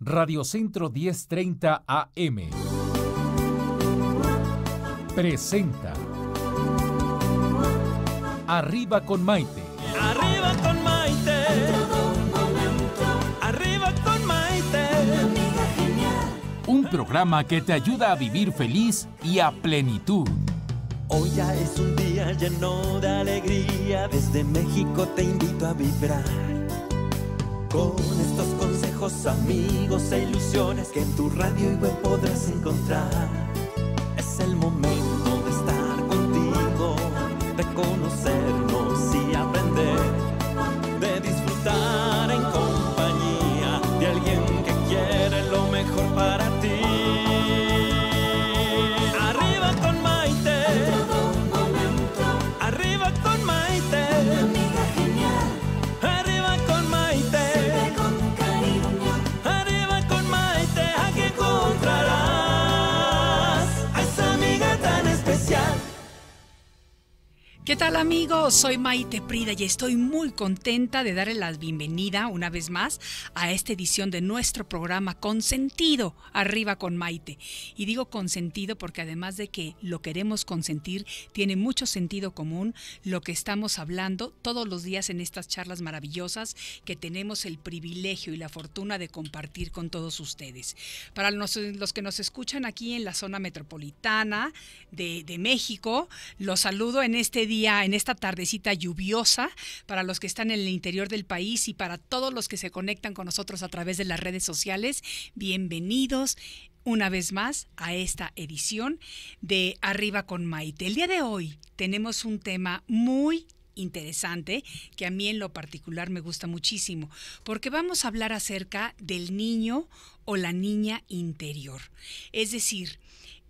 Radio Centro 1030 AM. Presenta. Arriba con Maite. Arriba con Maite. Arriba con Maite. Un programa que te ayuda a vivir feliz y a plenitud. Hoy ya es un día lleno de alegría. Desde México te invito a vibrar con estos amigos e ilusiones que en tu radio y web podrás encontrar. Es el momento ¿Qué tal amigos? Soy Maite Prida y estoy muy contenta de darle la bienvenida una vez más a esta edición de nuestro programa Consentido, arriba con Maite. Y digo consentido porque además de que lo queremos consentir, tiene mucho sentido común lo que estamos hablando todos los días en estas charlas maravillosas que tenemos el privilegio y la fortuna de compartir con todos ustedes. Para los, que nos escuchan aquí en la zona metropolitana de, de México, los saludo en este día en esta tardecita lluviosa, para los que están en el interior del país y para todos los que se conectan con nosotros a través de las redes sociales. Bienvenidos una vez más a esta edición de Arriba con Maite. El día de hoy tenemos un tema muy interesante que a mí en lo particular me gusta muchísimo, porque vamos a hablar acerca del niño o la niña interior. Es decir,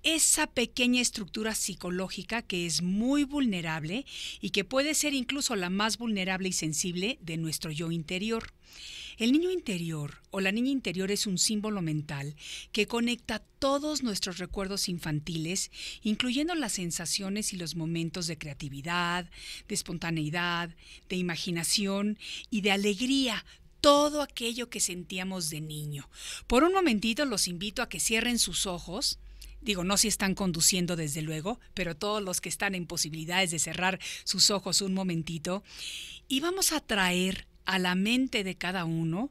esa pequeña estructura psicológica que es muy vulnerable y que puede ser incluso la más vulnerable y sensible de nuestro yo interior. El niño interior o la niña interior es un símbolo mental que conecta todos nuestros recuerdos infantiles, incluyendo las sensaciones y los momentos de creatividad, de espontaneidad, de imaginación y de alegría todo aquello que sentíamos de niño. Por un momentito los invito a que cierren sus ojos digo, no si están conduciendo desde luego, pero todos los que están en posibilidades de cerrar sus ojos un momentito, y vamos a traer a la mente de cada uno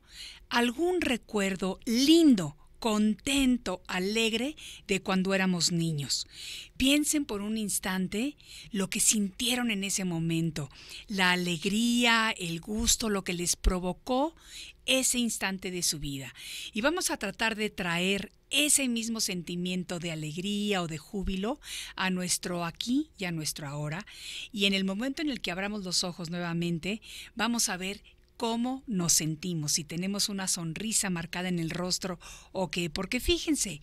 algún recuerdo lindo contento, alegre de cuando éramos niños. Piensen por un instante lo que sintieron en ese momento, la alegría, el gusto, lo que les provocó ese instante de su vida. Y vamos a tratar de traer ese mismo sentimiento de alegría o de júbilo a nuestro aquí y a nuestro ahora. Y en el momento en el que abramos los ojos nuevamente, vamos a ver cómo nos sentimos, si tenemos una sonrisa marcada en el rostro o qué, porque fíjense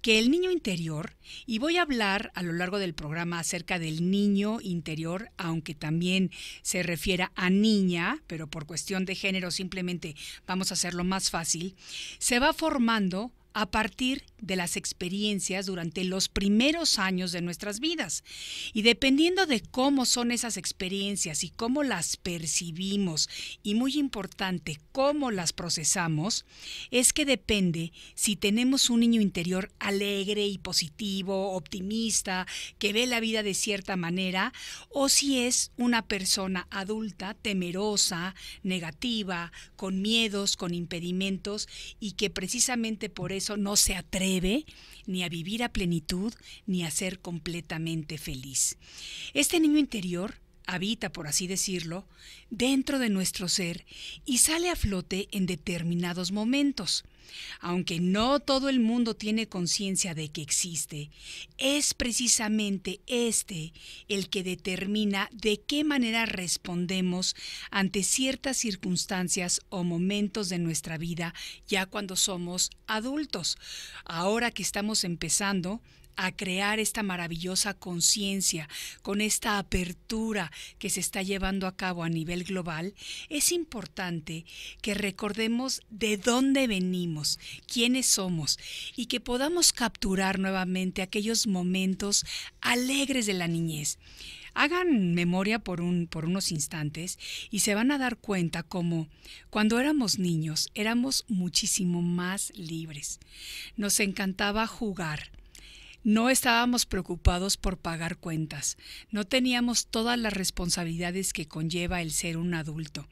que el niño interior, y voy a hablar a lo largo del programa acerca del niño interior, aunque también se refiera a niña, pero por cuestión de género simplemente vamos a hacerlo más fácil, se va formando a partir de las experiencias durante los primeros años de nuestras vidas. Y dependiendo de cómo son esas experiencias y cómo las percibimos, y muy importante, cómo las procesamos, es que depende si tenemos un niño interior alegre y positivo, optimista, que ve la vida de cierta manera, o si es una persona adulta, temerosa, negativa, con miedos, con impedimentos, y que precisamente por eso no se atreve ni a vivir a plenitud ni a ser completamente feliz. Este niño interior habita, por así decirlo, dentro de nuestro ser y sale a flote en determinados momentos aunque no todo el mundo tiene conciencia de que existe, es precisamente este el que determina de qué manera respondemos ante ciertas circunstancias o momentos de nuestra vida ya cuando somos adultos. Ahora que estamos empezando, a crear esta maravillosa conciencia, con esta apertura que se está llevando a cabo a nivel global, es importante que recordemos de dónde venimos, quiénes somos y que podamos capturar nuevamente aquellos momentos alegres de la niñez. Hagan memoria por, un, por unos instantes y se van a dar cuenta como cuando éramos niños éramos muchísimo más libres. Nos encantaba jugar, no estábamos preocupados por pagar cuentas, no teníamos todas las responsabilidades que conlleva el ser un adulto,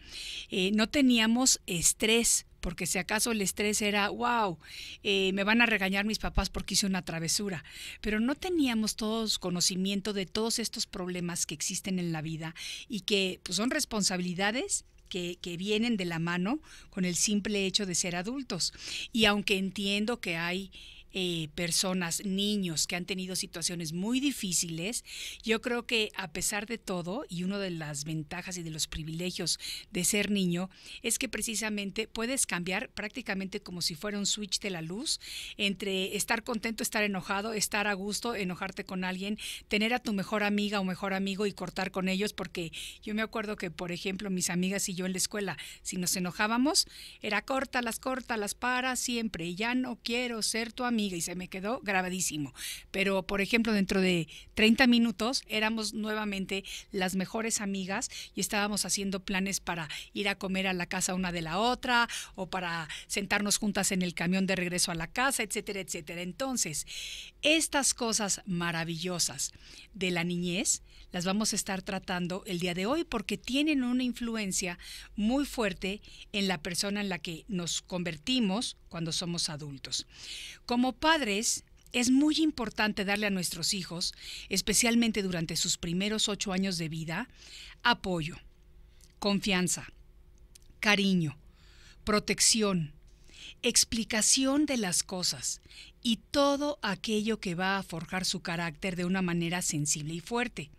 eh, no teníamos estrés porque si acaso el estrés era, wow, eh, me van a regañar mis papás porque hice una travesura, pero no teníamos todos conocimiento de todos estos problemas que existen en la vida y que pues, son responsabilidades que, vienen de la mano con el simple hecho de ser adultos. Y aunque entiendo que hay eh, personas, niños que han tenido situaciones muy difíciles, yo creo que a pesar de todo, y uno de las ventajas y de los privilegios de ser niño, es que precisamente puedes cambiar prácticamente como si fuera un switch de la luz entre estar contento, estar enojado, estar a gusto, enojarte con alguien, tener a tu mejor amiga o mejor amigo y cortar con ellos, porque yo me acuerdo que, por ejemplo, mis amigas y yo en la escuela, si nos enojábamos, era corta, las corta, las para siempre, ya no quiero ser tu amiga y se me quedó grabadísimo. Pero, por ejemplo, dentro de 30 minutos éramos nuevamente las mejores amigas y estábamos haciendo planes para ir a comer a la casa una de la otra o para sentarnos juntas en el camión de regreso a la casa, etcétera, etcétera. Entonces, estas cosas maravillosas de la niñez, las vamos a estar tratando el día de hoy porque tienen una influencia muy fuerte en la persona en la que nos convertimos cuando somos adultos. Como padres, es muy importante darle a nuestros hijos, especialmente durante sus primeros ocho años de vida, apoyo, confianza, cariño, protección, explicación de las cosas y todo aquello que va a forjar su carácter de una manera sensible y fuerte.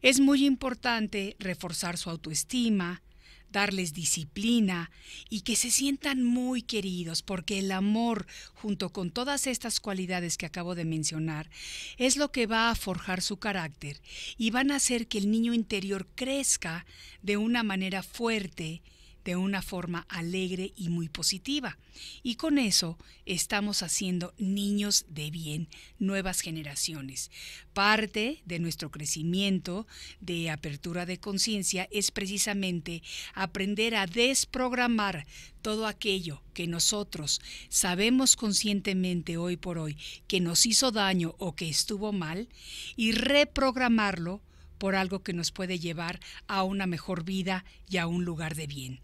Es muy importante reforzar su autoestima, darles disciplina y que se sientan muy queridos, porque el amor, junto con todas estas cualidades que acabo de mencionar, es lo que va a forjar su carácter y van a hacer que el niño interior crezca de una manera fuerte, de una forma alegre y muy positiva. Y con eso estamos haciendo niños de bien, nuevas generaciones. Parte de nuestro crecimiento de apertura de conciencia es precisamente aprender a desprogramar todo aquello que nosotros sabemos conscientemente hoy por hoy que nos hizo daño o que estuvo mal y reprogramarlo por algo que nos puede llevar a una mejor vida y a un lugar de bien.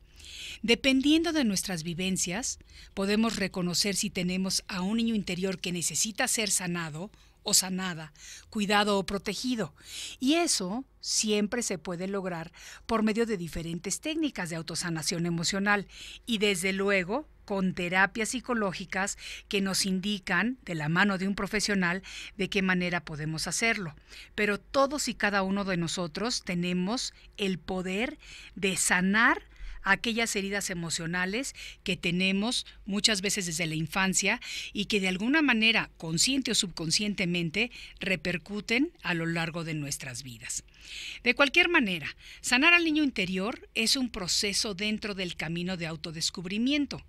Dependiendo de nuestras vivencias, podemos reconocer si tenemos a un niño interior que necesita ser sanado o sanada, cuidado o protegido. Y eso siempre se puede lograr por medio de diferentes técnicas de autosanación emocional y desde luego con terapias psicológicas que nos indican, de la mano de un profesional, de qué manera podemos hacerlo. Pero todos y cada uno de nosotros tenemos el poder de sanar aquellas heridas emocionales que tenemos muchas veces desde la infancia y que de alguna manera, consciente o subconscientemente, repercuten a lo largo de nuestras vidas. De cualquier manera, sanar al niño interior es un proceso dentro del camino de autodescubrimiento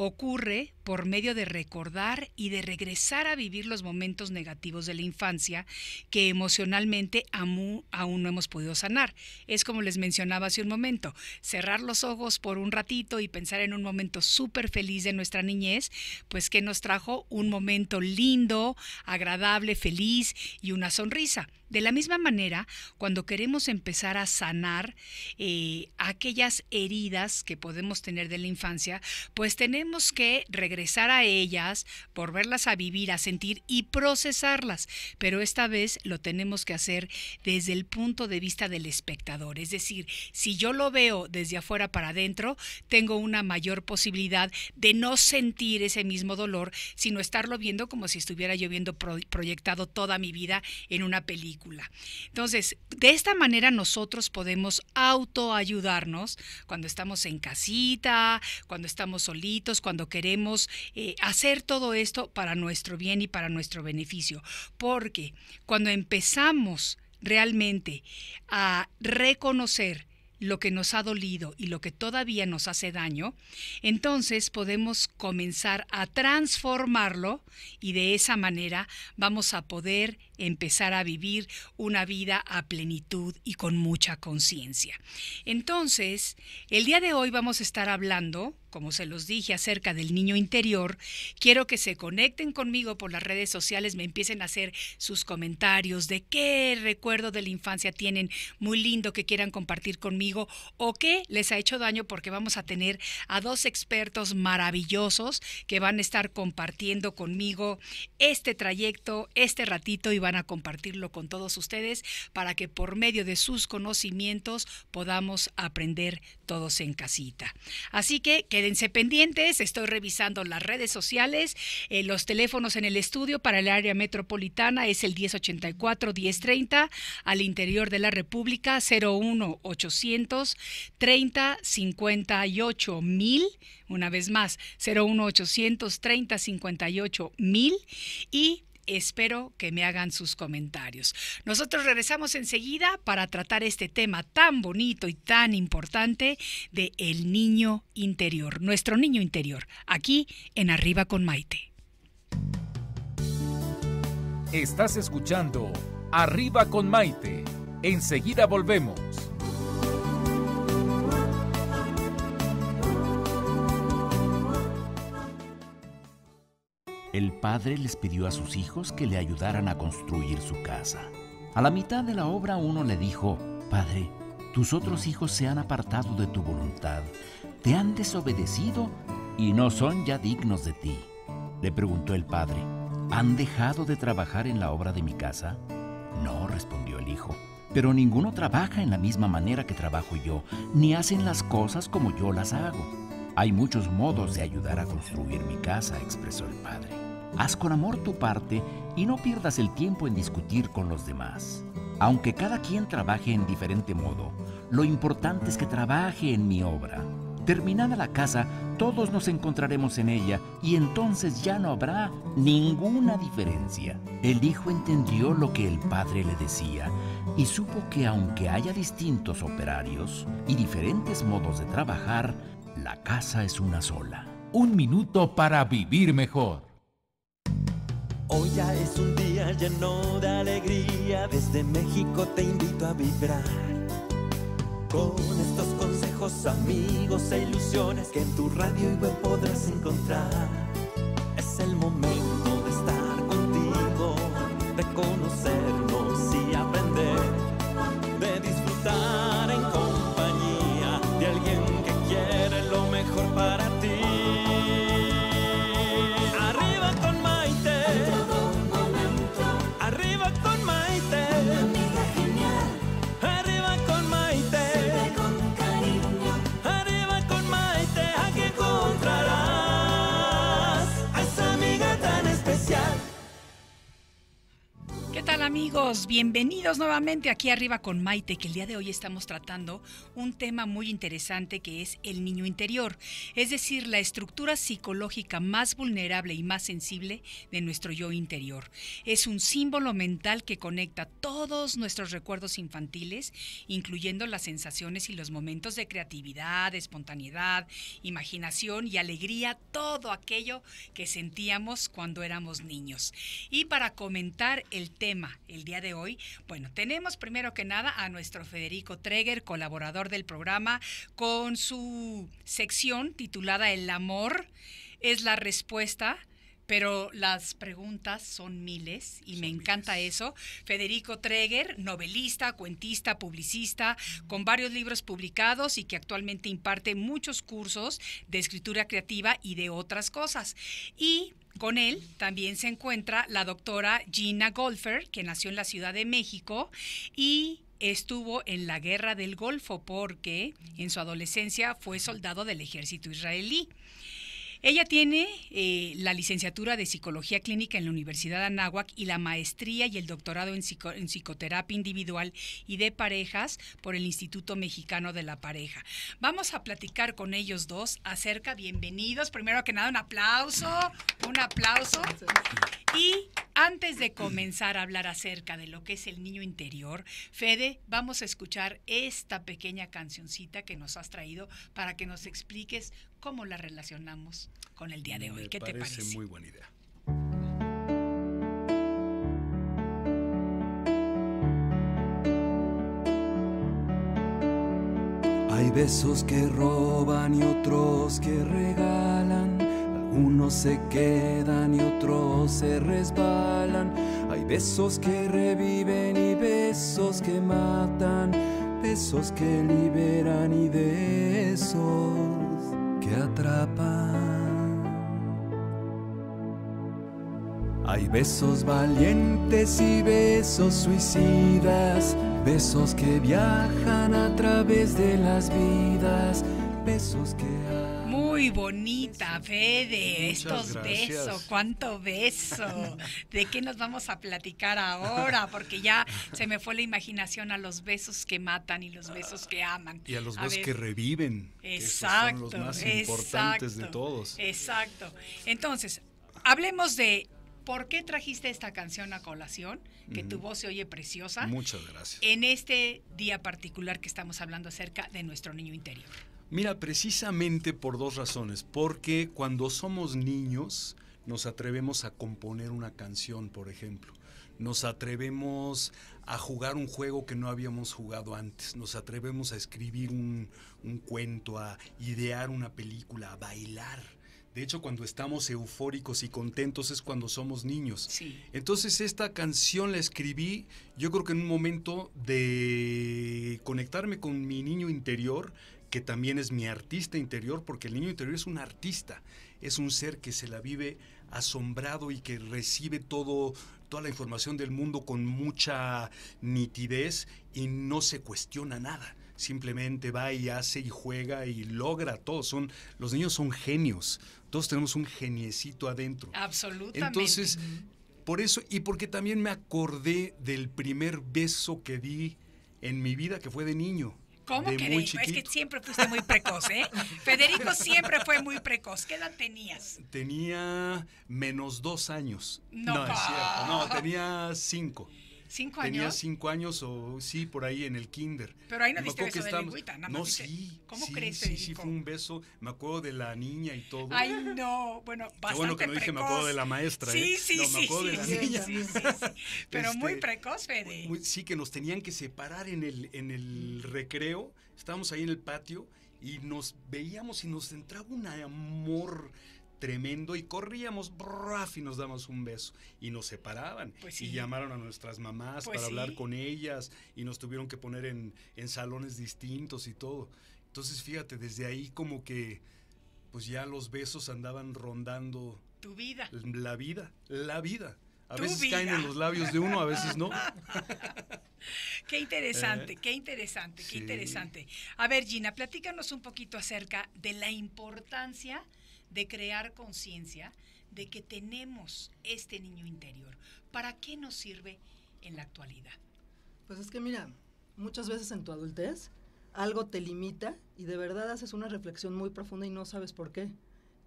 ocurre por medio de recordar y de regresar a vivir los momentos negativos de la infancia que emocionalmente aún no hemos podido sanar. Es como les mencionaba hace un momento, cerrar los ojos por un ratito y pensar en un momento súper feliz de nuestra niñez, pues que nos trajo un momento lindo, agradable, feliz y una sonrisa de la misma manera, cuando queremos empezar a sanar eh, aquellas heridas que podemos tener de la infancia, pues tenemos que regresar a ellas, volverlas a vivir, a sentir y procesarlas. Pero esta vez lo tenemos que hacer desde el punto de vista del espectador. Es decir, si yo lo veo desde afuera para adentro, tengo una mayor posibilidad de no sentir ese mismo dolor, sino estarlo viendo como si estuviera yo viendo proyectado toda mi vida en una película entonces, de esta manera nosotros podemos autoayudarnos cuando estamos en casita, cuando estamos solitos, cuando queremos eh, hacer todo esto para nuestro bien y para nuestro beneficio. Porque cuando empezamos realmente a reconocer lo que nos ha dolido y lo que todavía nos hace daño, entonces podemos comenzar a transformarlo y de esa manera vamos a poder empezar a vivir una vida a plenitud y con mucha conciencia. Entonces, el día de hoy vamos a estar hablando como se los dije acerca del niño interior, quiero que se conecten conmigo por las redes sociales, me empiecen a hacer sus comentarios de qué recuerdo de la infancia tienen muy lindo que quieran compartir conmigo o qué les ha hecho daño porque vamos a tener a dos expertos maravillosos que van a estar compartiendo conmigo este trayecto, este ratito y van a compartirlo con todos ustedes para que por medio de sus conocimientos podamos aprender todos en casita. Así que, Quédense pendientes, estoy revisando las redes sociales, eh, los teléfonos en el estudio para el área metropolitana es el 1084-1030, al interior de la República 01 800 58 mil, una vez más 01 30 58 mil y espero que me hagan sus comentarios. Nosotros regresamos enseguida para tratar este tema tan bonito y tan importante de el niño interior, nuestro niño interior, aquí en Arriba con Maite. Estás escuchando Arriba con Maite. Enseguida volvemos. el padre les pidió a sus hijos que le ayudaran a construir su casa. A la mitad de la obra uno le dijo, Padre, tus otros hijos se han apartado de tu voluntad, te han desobedecido y no son ya dignos de ti. Le preguntó el padre, ¿han dejado de trabajar en la obra de mi casa? No, respondió el hijo, pero ninguno trabaja en la misma manera que trabajo yo, ni hacen las cosas como yo las hago. Hay muchos modos de ayudar a construir mi casa, expresó el padre. Haz con amor tu parte y no pierdas el tiempo en discutir con los demás. Aunque cada quien trabaje en diferente modo, lo importante es que trabaje en mi obra. Terminada la casa, todos nos encontraremos en ella y entonces ya no habrá ninguna diferencia. El hijo entendió lo que el padre le decía y supo que aunque haya distintos operarios y diferentes modos de trabajar, la casa es una sola. Un minuto para vivir mejor. Hoy ya es un día lleno de alegría, desde México te invito a vibrar. Con estos consejos, amigos e ilusiones que en tu radio y web podrás encontrar. Es el momento amigos? Bienvenidos nuevamente aquí arriba con Maite, que el día de hoy estamos tratando un tema muy interesante que es el niño interior, es decir, la estructura psicológica más vulnerable y más sensible de nuestro yo interior. Es un símbolo mental que conecta todos nuestros recuerdos infantiles, incluyendo las sensaciones y los momentos de creatividad, espontaneidad, imaginación y alegría, todo aquello que sentíamos cuando éramos niños. Y para comentar el tema el día de hoy? Bueno, tenemos primero que nada a nuestro Federico Treger, colaborador del programa, con su sección titulada El amor es la respuesta pero las preguntas son miles y me encanta eso. Federico Treger, novelista, cuentista, publicista, con varios libros publicados y que actualmente imparte muchos cursos de escritura creativa y de otras cosas. Y con él también se encuentra la doctora Gina Golfer, que nació en la Ciudad de México y estuvo en la guerra del Golfo porque en su adolescencia fue soldado del ejército israelí. Ella tiene eh, la licenciatura de Psicología Clínica en la Universidad de Anáhuac y la maestría y el doctorado en, en, Psicoterapia Individual y de Parejas por el Instituto Mexicano de la Pareja. Vamos a platicar con ellos dos acerca, bienvenidos, primero que nada un aplauso, un aplauso. Y antes de comenzar a hablar acerca de lo que es el niño interior, Fede, vamos a escuchar esta pequeña cancioncita que nos has traído para que nos expliques cómo la relacionamos con el día de hoy. ¿Qué te parece te parece? Muy buena idea. Hay besos que roban y otros que regalan. Unos se quedan y otros se resbalan. Hay besos que reviven y besos que matan. Besos que liberan y besos que atrapan. Hay besos valientes y besos suicidas. Besos que viajan a través de las vidas. Besos que... Muy bonita, Fede. Estos besos, cuánto beso. ¿De qué nos vamos a platicar ahora? Porque ya se me fue la imaginación a los besos que matan y los besos que aman. Y a los besos que reviven. Exacto. son los más importantes de todos. Exacto. Entonces, hablemos de por qué trajiste esta canción a colación, que tu voz se oye preciosa. Muchas gracias. En este día particular que estamos hablando acerca de nuestro niño interior. Mira, precisamente por dos razones. Porque cuando somos niños nos atrevemos a componer una canción, por ejemplo. Nos atrevemos a jugar un juego que no habíamos jugado antes. Nos atrevemos a escribir un, cuento, a idear una película, a bailar. De hecho, cuando estamos eufóricos y contentos es cuando somos niños. Entonces, esta canción la escribí, yo creo que en un momento de conectarme con mi niño interior, que también es mi artista interior, porque el niño interior es un artista, es un ser que se la vive asombrado y que recibe todo, toda la información del mundo con mucha nitidez y no se cuestiona nada. Simplemente va y hace y juega y logra todo. Son, los niños son genios. Todos tenemos un geniecito adentro. Absolutamente. Entonces, por eso y porque también me acordé del primer beso que di en mi vida, que fue de niño ¿Cómo que Es que siempre fuiste muy precoz, ¿eh? Federico siempre fue muy precoz. ¿Qué edad tenías? Tenía menos dos años. No, no es cierto. No, tenía cinco. ¿Cinco años? Tenía cinco años o sí, por ahí en el kinder. Pero ahí no diste beso de nada No, sí. ¿Cómo sí, crees, Sí, sí, fue un beso. Me acuerdo de la niña y todo. Ay, no. Bueno, bastante Qué bueno que no dije me acuerdo de la maestra, Sí, sí, sí. me acuerdo de la niña. Pero muy este, precoz, Fede. sí, que nos tenían que separar en el, en el recreo. Estábamos ahí en el patio y nos veíamos y nos entraba un amor tremendo y corríamos y nos damos un beso y nos separaban pues y llamaron a nuestras mamás pues para hablar con ellas y nos tuvieron que poner en, salones distintos y todo. Entonces fíjate, desde ahí como que pues ya los besos andaban rondando. Tu vida. La vida, la vida. A veces caen en los labios de uno, a veces no. Eh, qué interesante, qué interesante, qué interesante. A ver, Gina, platícanos un poquito acerca de la importancia de crear conciencia de que tenemos este niño interior. ¿Para qué nos sirve en la actualidad? Pues es que mira, muchas veces en tu adultez algo te limita y de verdad haces una reflexión muy profunda y no sabes por qué.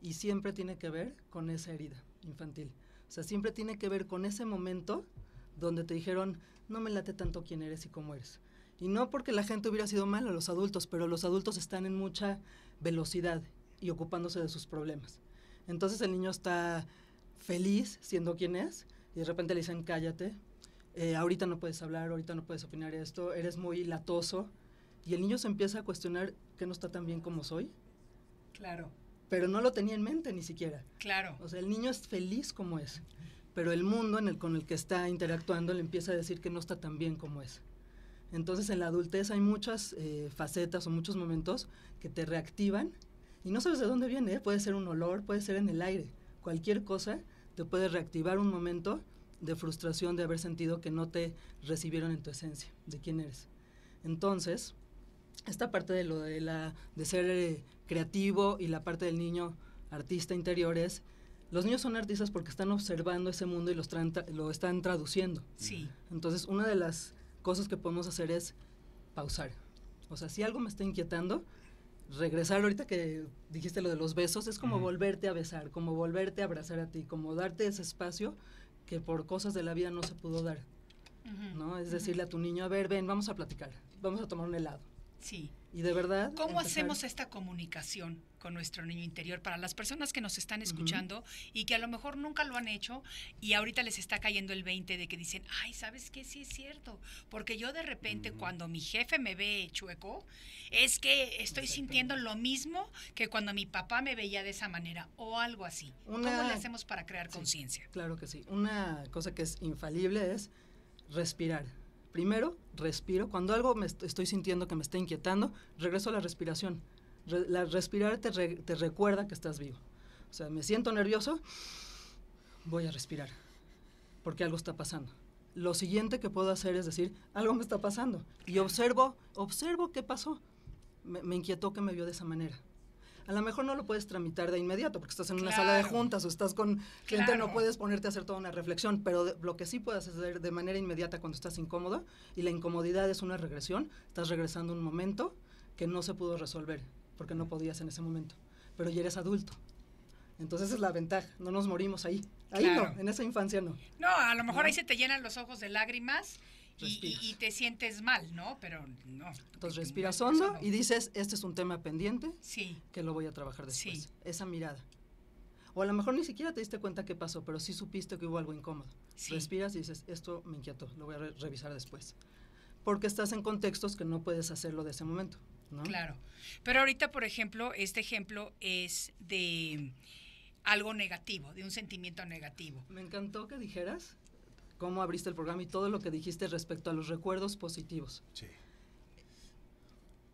Y siempre tiene que ver con esa herida infantil. O sea, siempre tiene que ver con ese momento donde te dijeron, no me late tanto quién eres y cómo eres. Y no porque la gente hubiera sido mala, los adultos, pero los adultos están en mucha velocidad y ocupándose de sus problemas. Entonces el niño está feliz siendo quien es y de repente le dicen cállate, eh, ahorita no puedes hablar, ahorita no puedes opinar esto, eres muy latoso y el niño se empieza a cuestionar que no está tan bien como soy. Claro. Pero no lo tenía en mente ni siquiera. Claro. O sea, el niño es feliz como es, pero el mundo en el, con el que está interactuando le empieza a decir que no está tan bien como es. Entonces en la adultez hay muchas eh, facetas o muchos momentos que te reactivan y no sabes de dónde viene, ¿eh? puede ser un olor, puede ser en el aire, cualquier cosa te puede reactivar un momento de frustración de haber sentido que no te recibieron en tu esencia, de quién eres. Entonces, esta parte de lo de la de ser eh, creativo y la parte del niño artista interior es los niños son artistas porque están observando ese mundo y lo están traduciendo. Sí. Entonces, una de las cosas que podemos hacer es pausar. O sea, si algo me está inquietando, regresar ahorita que dijiste lo de los besos, es como volverte a besar, como volverte a abrazar a ti, como darte ese espacio que por cosas de la vida no se pudo dar. ¿No? Es decirle a tu niño, a ver, ven, vamos a platicar, vamos a tomar un helado. Sí. Y de verdad. ¿Cómo hacemos esta comunicación con nuestro niño interior para las personas que nos están escuchando y que a lo mejor nunca lo han hecho y ahorita les está cayendo el 20 de que dicen, ay, ¿sabes qué? Sí es cierto. Porque yo de repente cuando mi jefe me ve chueco, es que estoy sintiendo lo mismo que cuando mi papá me veía de esa manera o algo así. ¿Cómo le hacemos para crear conciencia? Claro que sí. Una cosa que es infalible es respirar Primero, respiro. Cuando algo me estoy sintiendo que me está inquietando, regreso a la respiración. la respirar te, recuerda que estás vivo. O sea, me siento nervioso, voy a respirar, porque algo está pasando lo siguiente que puedo hacer es decir, algo me está pasando. Y observo, observo qué pasó. Me, me, inquietó que me vio de esa manera a lo mejor no lo puedes tramitar de inmediato porque estás en una sala de juntas o estás con gente, no puedes ponerte a hacer toda una reflexión, pero lo que sí puedes hacer de manera inmediata cuando estás incómodo y la incomodidad es una regresión, estás regresando un momento que no se pudo resolver porque no podías en ese momento, pero ya eres adulto. Entonces esa es la ventaja, no nos morimos ahí. Ahí no, en esa infancia no. No, a lo mejor ahí se te llenan los ojos de lágrimas y, te sientes mal, ¿no? Pero no. Entonces respiras hondo y dices, este es un tema pendiente sí. que lo voy a trabajar después. Esa mirada. O a lo mejor ni siquiera te diste cuenta qué pasó, pero sí supiste que hubo algo incómodo. Respiras y dices, esto me inquietó, lo voy a revisar después. Porque estás en contextos que no puedes hacerlo de ese momento. ¿no? Claro. Pero ahorita, por ejemplo, este ejemplo es de algo negativo, de un sentimiento negativo. Me encantó que dijeras cómo abriste el programa y todo lo que dijiste respecto a los recuerdos positivos. Sí.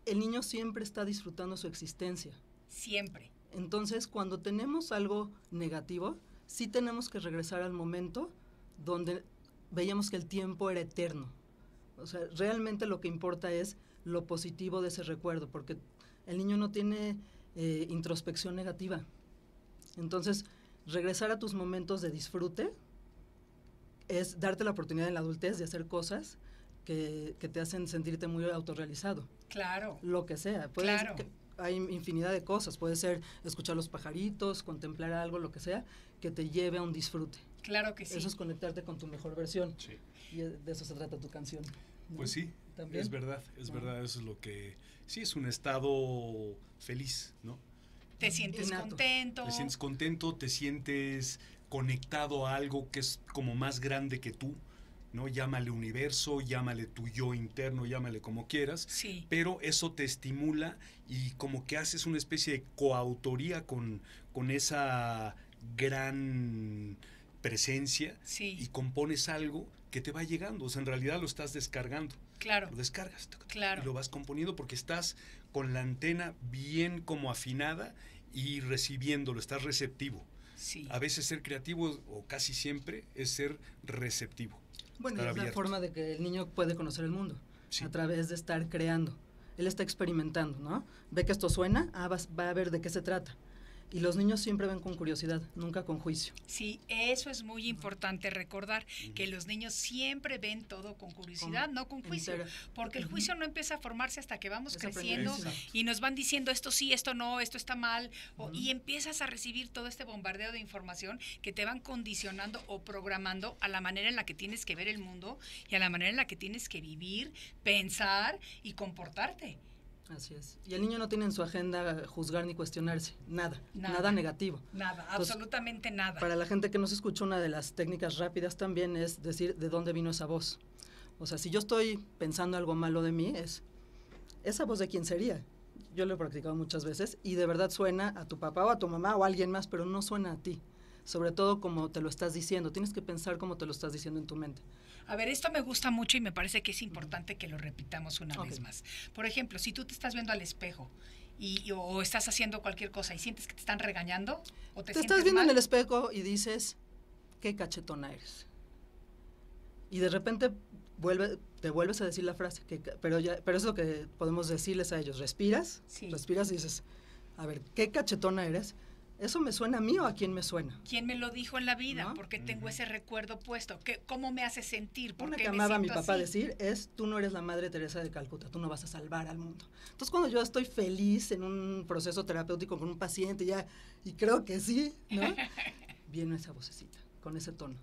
El niño siempre está disfrutando su existencia. Siempre. Entonces, cuando tenemos algo negativo, sí tenemos que regresar al momento donde veíamos que el tiempo era eterno. O sea, realmente lo que importa es lo positivo de ese recuerdo, porque el niño no tiene eh, introspección negativa. Entonces, regresar a tus momentos de disfrute, es darte la oportunidad en la adultez de hacer cosas que, te hacen sentirte muy autorrealizado. Claro. Lo que sea. claro. Que, hay infinidad de cosas. Puede ser escuchar los pajaritos, contemplar algo, lo que sea, que te lleve a un disfrute. Claro que sí. Eso es conectarte con tu mejor versión. Sí. Y de eso se trata tu canción. Pues sí, ¿También? es verdad, es ah. verdad, eso es lo que... Sí, es un estado feliz, ¿no? Te sientes contento. Te sientes contento, te sientes conectado a algo que es como más grande que tú, ¿no? Llámale universo, llámale tu yo interno, llámale como quieras, sí. pero eso te estimula y como que haces una especie de coautoría con, con esa gran presencia sí. y compones algo que te va llegando, o sea, en realidad lo estás descargando. Claro. Lo descargas. Claro. Y lo vas componiendo porque estás con la antena bien como afinada y recibiéndolo, estás receptivo. A veces ser creativo, o casi siempre, es ser receptivo. Bueno, es la forma de que el niño puede conocer el mundo, a través de estar creando. Él está experimentando, ¿no? Ve que esto suena, ah, va a ver de qué se trata y los niños siempre ven con curiosidad, nunca con juicio. Sí, eso es muy importante recordar, que los niños siempre ven todo con curiosidad, no con juicio, porque el juicio no empieza a formarse hasta que vamos creciendo y nos van diciendo esto sí, esto no, esto está mal, y empiezas a recibir todo este bombardeo de información que te van condicionando o programando a la manera en la que tienes que ver el mundo y a la manera en la que tienes que vivir, pensar y comportarte. Así es. Y el niño no tiene en su agenda juzgar ni cuestionarse, nada, nada, negativo. Nada, absolutamente nada. Para la gente que no se escucha, una de las técnicas rápidas también es decir de dónde vino esa voz. O sea, si yo estoy pensando algo malo de mí, es esa voz de quién sería. Yo lo he practicado muchas veces y de verdad suena a tu papá o a tu mamá o a alguien más, pero no suena a ti. Sobre todo como te lo estás diciendo. Tienes que pensar como te lo estás diciendo en tu mente. A ver, esto me gusta mucho y me parece que es importante que lo repitamos una vez más. Por ejemplo, si tú te estás viendo al espejo y, o estás haciendo cualquier cosa y sientes que te están regañando o te, te estás viendo en el espejo y dices, qué cachetona eres. Y de repente te vuelves a decir la frase, que, pero, ya, pero es lo que podemos decirles a ellos. Respiras, respiras y dices, a ver, qué cachetona eres ¿Eso me suena a mí o a quién me suena? ¿Quién me lo dijo en la vida? ¿Por Porque tengo ese recuerdo puesto. ¿Qué, ¿Cómo me hace sentir? porque Una que amaba a mi papá decir es, tú no eres la madre Teresa de Calcuta, tú no vas a salvar al mundo. Entonces cuando yo estoy feliz en un proceso terapéutico con un paciente ya, y creo que sí, Viene esa vocecita, con ese tono.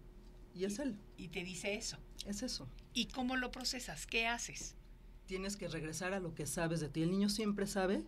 Y es él. Y te dice eso. Es eso. ¿Y cómo lo procesas? ¿Qué haces? Tienes que regresar a lo que sabes de ti. El niño siempre sabe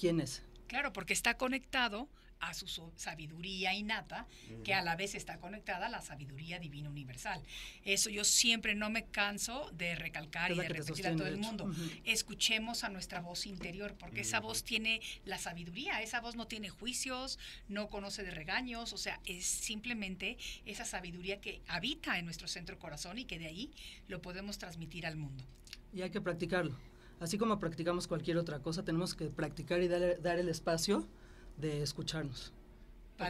quién es. Claro, porque está conectado a su sabiduría innata, que a la vez está conectada a la sabiduría divina universal. Eso yo siempre no me canso de recalcar y de repetir a todo el mundo. Escuchemos a nuestra voz interior, porque esa voz tiene la sabiduría, esa voz no tiene juicios, no conoce de regaños, o sea, es simplemente esa sabiduría que habita en nuestro centro corazón y que de ahí lo podemos transmitir al mundo. Y hay que practicarlo. Así como practicamos cualquier otra cosa, tenemos que practicar y dar el espacio de escucharnos.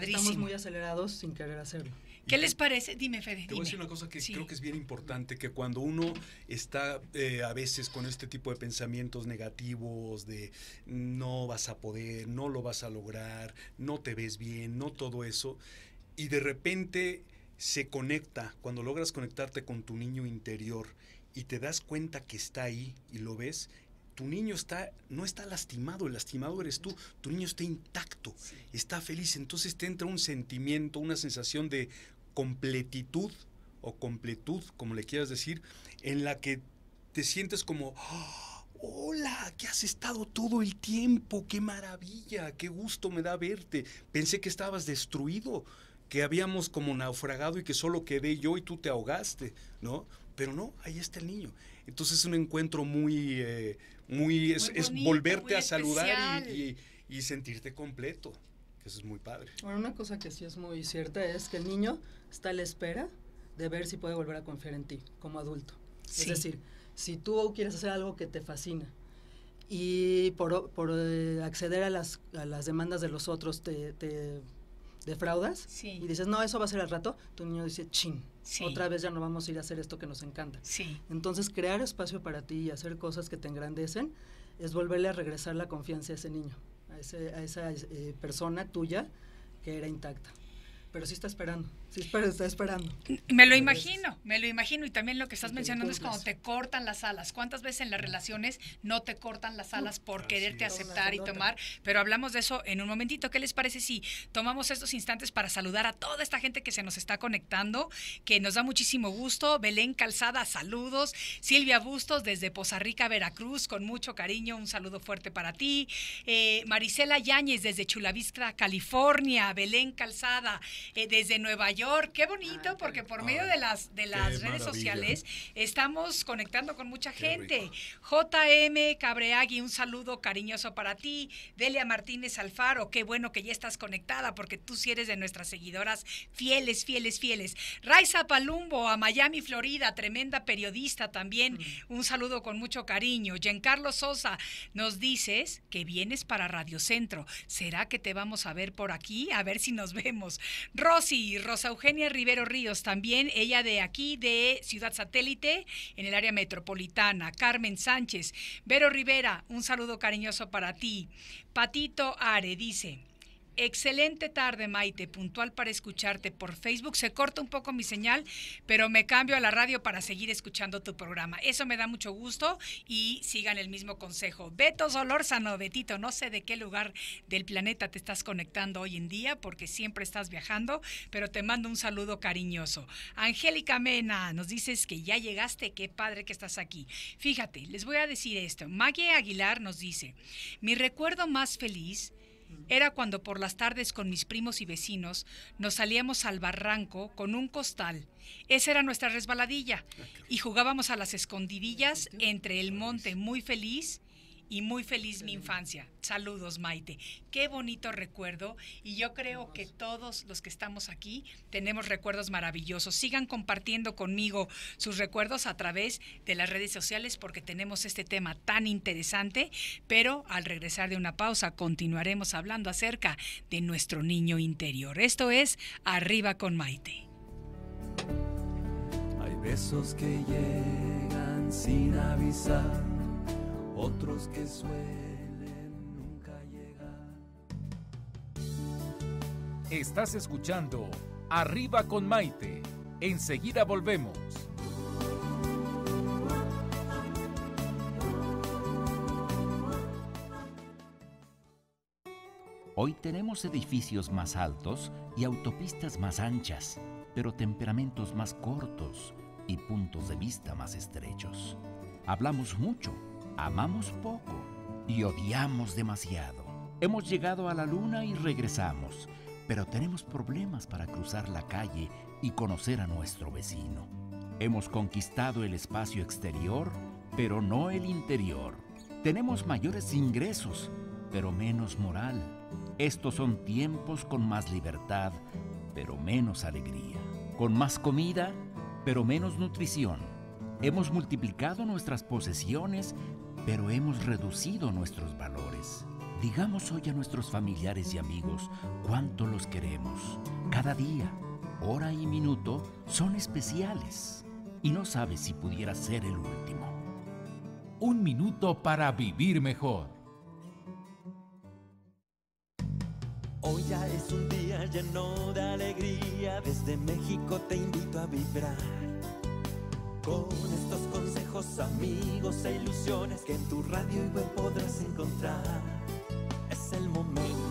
Estamos muy acelerados sin querer hacerlo. ¿Qué les parece? Dime, Fede. Te voy a decir una cosa que creo que es bien importante, que cuando uno está eh, a veces con este tipo de pensamientos negativos de no vas a poder, no lo vas a lograr, no te ves bien, no todo eso, y de repente se conecta, cuando logras conectarte con tu niño interior y te das cuenta que está ahí y lo ves, tu niño está, no está lastimado, el lastimado eres tú, tu niño está intacto, está feliz, entonces te entra un sentimiento, una sensación de completitud o completud, como le quieras decir, en la que te sientes como, ah, hola, que has estado todo el tiempo, qué maravilla, qué gusto me da verte, pensé que estabas destruido, que habíamos como naufragado y que solo quedé yo y tú te ahogaste, ¿no? Pero no, ahí está el niño. Entonces es un encuentro muy, eh, muy, es, es volverte a saludar y, sentirte completo. Eso es muy padre. Bueno, una cosa que sí es muy cierta es que el niño está a la espera de ver si puede volver a confiar en ti como adulto. Es decir, si tú quieres hacer algo que te fascina y por, eh, acceder a las, demandas de los otros te defraudas sí. y dices, no, eso va a ser al rato, tu niño dice, chin, otra vez ya no vamos a ir a hacer esto que nos encanta. Sí. Entonces, crear espacio para ti y hacer cosas que te engrandecen es volverle a regresar la confianza a ese niño, a, esa eh, persona tuya que era intacta. Pero sí está esperando. Sí, pero está esperando. Me lo imagino, me lo imagino. Y también lo que estás mencionando es cuando te cortan las alas. ¿Cuántas veces en las relaciones no te cortan las alas por quererte aceptar y tomar? Pero hablamos de eso en un momentito. ¿Qué les parece si tomamos estos instantes para saludar a toda esta gente que se nos está conectando, que nos da muchísimo gusto? Belén Calzada, saludos. Silvia Bustos desde Poza Rica, Veracruz, con mucho cariño, un saludo fuerte para ti. Eh, Marisela Yáñez desde Chula California. Belén Calzada eh, desde Nueva York. Qué bonito, ah, porque por medio de las, de las redes sociales estamos conectando con mucha gente. JM Cabreagui, un saludo cariñoso para ti. Delia Martínez Alfaro, qué bueno que ya estás conectada, porque tú sí eres de nuestras seguidoras fieles, fieles, fieles. Raiza Palumbo, a Miami, Florida, tremenda periodista también. Mm. Un saludo con mucho cariño. Giancarlo Sosa, nos dices que vienes para Radio Centro. ¿Será que te vamos a ver por aquí? A ver si nos vemos. Rosy, Rosa Eugenia Rivero Ríos, también ella de aquí, de Ciudad Satélite, en el área metropolitana. Carmen Sánchez, Vero Rivera, un saludo cariñoso para ti. Patito Are dice, Excelente tarde, Maite, puntual para escucharte por Facebook. Se corta un poco mi señal, pero me cambio a la radio para seguir escuchando tu programa. Eso me da mucho gusto y sigan el mismo consejo. Beto Solórzano, Betito, no sé de qué lugar del planeta te estás conectando hoy en día porque siempre estás viajando, pero te mando un saludo cariñoso. Angélica Mena, nos dices que ya llegaste, qué padre que estás aquí. Fíjate, les voy a decir esto. Maggie Aguilar nos dice, mi recuerdo más feliz era cuando por las tardes con mis primos y vecinos nos salíamos al barranco con un costal. Esa era nuestra resbaladilla. Ah, y jugábamos a las escondidillas entre el monte muy feliz y muy feliz mi infancia. Saludos, Maite. Qué bonito recuerdo y yo creo que todos los que estamos aquí tenemos recuerdos maravillosos. Sigan compartiendo conmigo sus recuerdos a través de las redes sociales porque tenemos este tema tan interesante, pero al regresar de una pausa continuaremos hablando acerca de nuestro niño interior. Esto es Arriba con Maite. Hay besos que llegan sin avisar otros que suelen nunca llegar. Estás escuchando Arriba con Maite. Enseguida volvemos. Hoy tenemos edificios más altos y autopistas más anchas, pero temperamentos más cortos y puntos de vista más estrechos. Hablamos mucho Amamos poco y odiamos demasiado. Hemos llegado a la luna y regresamos, pero tenemos problemas para cruzar la calle y conocer a nuestro vecino. Hemos conquistado el espacio exterior, pero no el interior. Tenemos mayores ingresos, pero menos moral. Estos son tiempos con más libertad, pero menos alegría. Con más comida, pero menos nutrición Hemos multiplicado nuestras posesiones, pero hemos reducido nuestros valores. Digamos hoy a nuestros familiares y amigos cuánto los queremos. Cada día, hora y minuto son especiales. Y no sabes si pudiera ser el último. Un minuto para vivir mejor. Hoy ya es un día lleno de alegría. Desde México te invito a vibrar con estos consejos, amigos e ilusiones que en tu radio y web podrás encontrar. Es el momento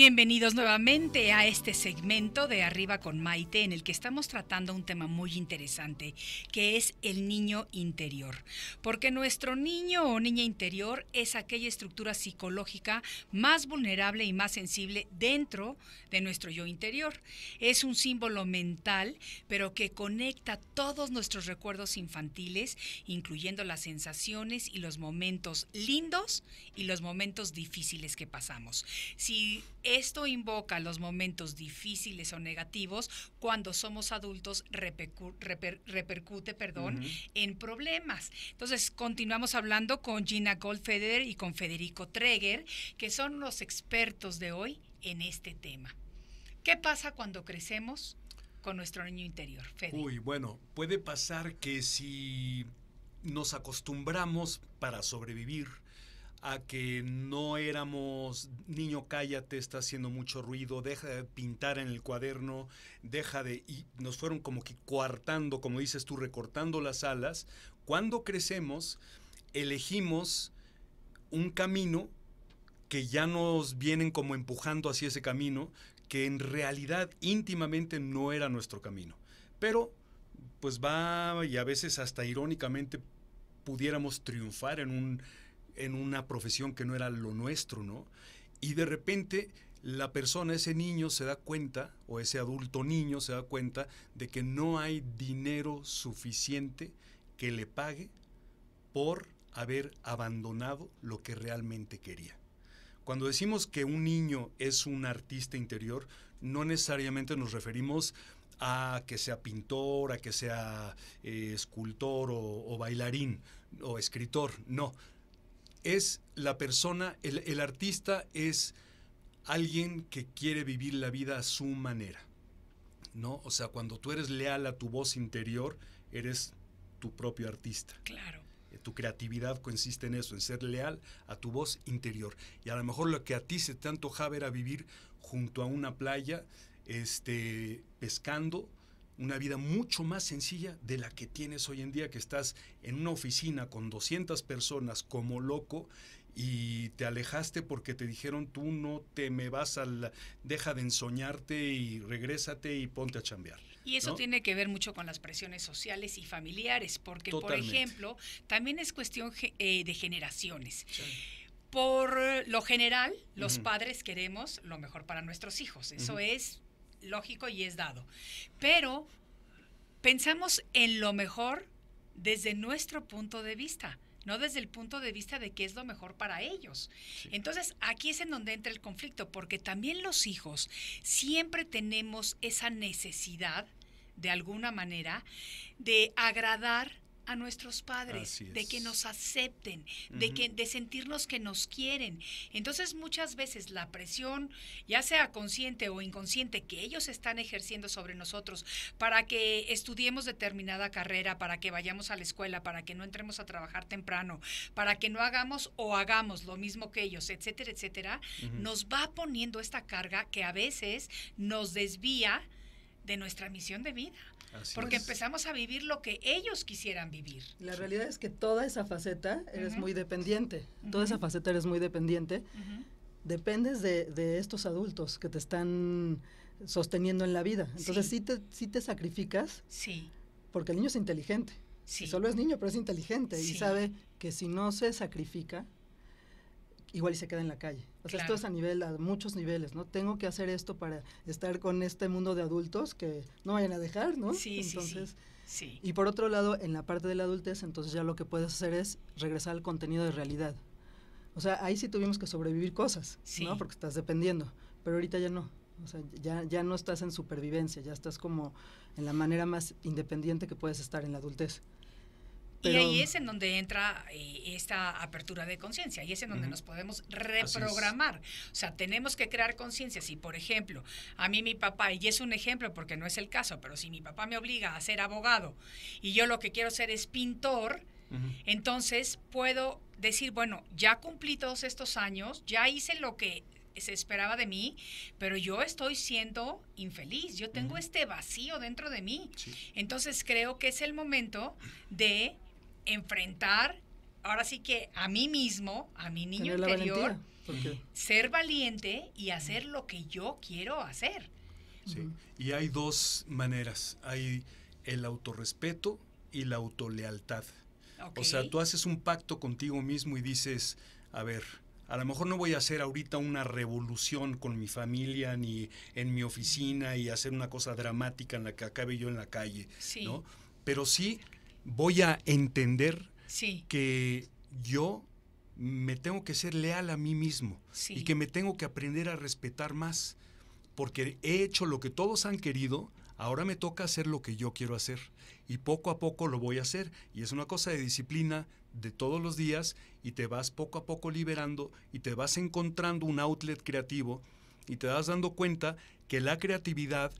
Bienvenidos nuevamente a este segmento de Arriba con Maite en el que estamos tratando un tema muy interesante que es el niño interior. Porque nuestro niño o niña interior es aquella estructura psicológica más vulnerable y más sensible dentro de nuestro yo interior. Es un símbolo mental pero que conecta todos nuestros recuerdos infantiles incluyendo las sensaciones y los momentos lindos y los momentos difíciles que pasamos. Si esto invoca los momentos difíciles o negativos cuando somos adultos repercute perdón, en problemas. Entonces, continuamos hablando con Gina Goldfeder y con Federico Treger, que son los expertos de hoy en este tema. ¿Qué pasa cuando crecemos con nuestro niño interior, Uy, bueno, puede pasar que si nos acostumbramos para sobrevivir a que no éramos niño cállate, está haciendo mucho ruido, deja de pintar en el cuaderno, deja de... y nos fueron como que coartando, como dices tú, recortando las alas. Cuando crecemos, elegimos un camino que ya nos vienen como empujando hacia ese camino, que en realidad íntimamente no era nuestro camino. Pero pues va y a veces hasta irónicamente pudiéramos triunfar en un en una profesión que no era lo nuestro, ¿no? Y de repente la persona, ese niño se da cuenta, o ese adulto niño se da cuenta de que no hay dinero suficiente que le pague por haber abandonado lo que realmente quería. Cuando decimos que un niño es un artista interior, no necesariamente nos referimos a que sea pintor, a que sea eh, escultor o, bailarín o escritor. No, es la persona, el, artista es alguien que quiere vivir la vida a su manera. ¿No? O sea, cuando tú eres leal a tu voz interior, eres tu propio artista. Claro. Eh, tu creatividad consiste en eso, en ser leal a tu voz interior. Y a lo mejor lo que a ti se te antojaba era vivir junto a una playa, este, pescando, una vida mucho más sencilla de la que tienes hoy en día, que estás en una oficina con 200 personas como loco y te alejaste porque te dijeron tú no te me vas al deja de ensoñarte y regrésate y ponte a chambear. Y eso tiene que ver mucho con las presiones sociales y familiares, porque por ejemplo, también es cuestión eh, de generaciones. Por lo general, los padres queremos lo mejor para nuestros hijos. Eso es lógico y es dado. Pero pensamos en lo mejor desde nuestro punto de vista, no desde el punto de vista de qué es lo mejor para ellos. Entonces, aquí es en donde entra el conflicto, porque también los hijos siempre tenemos esa necesidad, de alguna manera, de agradar a nuestros padres, de que nos acepten, de, que, de sentirnos que nos quieren. Entonces muchas veces la presión, ya sea consciente o inconsciente, que ellos están ejerciendo sobre nosotros para que estudiemos determinada carrera, para que vayamos a la escuela, para que no entremos a trabajar temprano, para que no hagamos o hagamos lo mismo que ellos, etcétera, etcétera, nos va poniendo esta carga que a veces nos desvía de nuestra misión de vida. porque empezamos a vivir lo que ellos quisieran vivir. La realidad es que toda esa faceta eres muy dependiente, toda esa faceta eres muy dependiente. Dependes de, estos adultos que te están sosteniendo en la vida. Entonces sí, te, sacrificas. Sí. Porque el niño es inteligente. Sí. Solo es niño, pero es inteligente y sabe que si no se sacrifica, igual y se queda en la calle. O sea, esto es a nivel, a muchos niveles, ¿no? Tengo que hacer esto para estar con este mundo de adultos que no vayan a dejar, ¿no? entonces, sí, Y por otro lado, en la parte de la adultez, entonces ya lo que puedes hacer es regresar al contenido de realidad. O sea, ahí sí tuvimos que sobrevivir cosas, ¿no? Porque estás dependiendo, pero ahorita ya no. O sea, ya, ya no estás en supervivencia, ya estás como en la manera más independiente que puedes estar en la adultez. Y eh, ahí es en donde entra esta apertura de conciencia, y es en donde nos podemos reprogramar. O sea, tenemos que crear conciencia. Si, por ejemplo, a mí mi papá, y es un ejemplo porque no es el caso, pero si mi papá me obliga a ser abogado y yo lo que quiero ser es pintor, entonces puedo decir, bueno, ya cumplí todos estos años, ya hice lo que se esperaba de mí, pero yo estoy siendo infeliz, yo tengo este vacío dentro de mí. Entonces creo que es el momento de enfrentar, ahora sí que a mí mismo, a mi niño interior, ser valiente y hacer lo que yo quiero hacer. Sí, y hay dos maneras, hay el autorrespeto y la autolealtad. O sea, tú haces un pacto contigo mismo y dices, a ver, a lo mejor no voy a hacer ahorita una revolución con mi familia ni en mi oficina y hacer una cosa dramática en la que acabe yo en la calle, sí. Pero sí voy a entender que yo me tengo que ser leal a mí mismo y que me tengo que aprender a respetar más, porque he hecho lo que todos han querido, ahora me toca hacer lo que yo quiero hacer y poco a poco lo voy a hacer y es una cosa de disciplina de todos los días y te vas poco a poco liberando y te vas encontrando un outlet creativo y te vas dando cuenta que la creatividad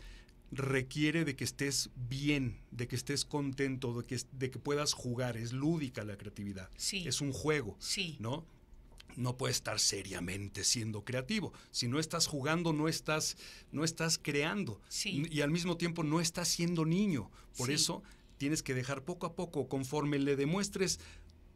requiere de que estés bien, de que estés contento, de que, de que puedas jugar. Es lúdica la creatividad. Sí. Es un juego. Sí. ¿No? No puedes estar seriamente siendo creativo. Si no estás jugando, no estás, no estás creando. Sí. Y al mismo tiempo no estás siendo niño. Por eso tienes que dejar poco a poco, conforme le demuestres